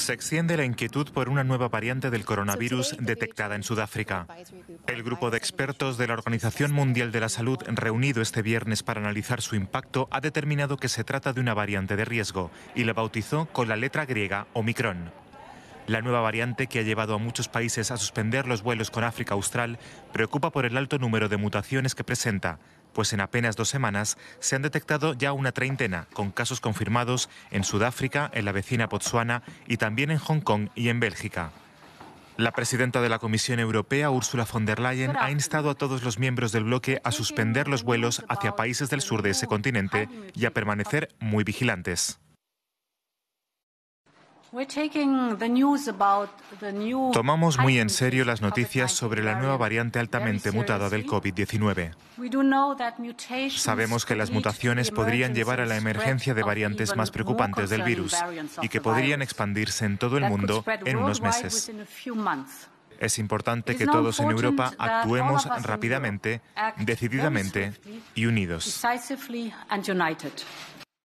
Se extiende la inquietud por una nueva variante del coronavirus detectada en Sudáfrica. El grupo de expertos de la Organización Mundial de la Salud, reunido este viernes para analizar su impacto, ha determinado que se trata de una variante de riesgo y la bautizó con la letra griega Omicron. La nueva variante que ha llevado a muchos países a suspender los vuelos con África Austral preocupa por el alto número de mutaciones que presenta, pues en apenas dos semanas se han detectado ya una treintena con casos confirmados en Sudáfrica, en la vecina Botsuana y también en Hong Kong y en Bélgica. La presidenta de la Comisión Europea, Ursula von der Leyen, ha instado a todos los miembros del bloque a suspender los vuelos hacia países del sur de ese continente y a permanecer muy vigilantes. Tomamos muy en serio las noticias sobre la nueva variante altamente mutada del COVID-19. Sabemos que las mutaciones podrían llevar a la emergencia de variantes más preocupantes del virus y que podrían expandirse en todo el mundo en unos meses. Es importante que todos en Europa actuemos rápidamente, decididamente y unidos.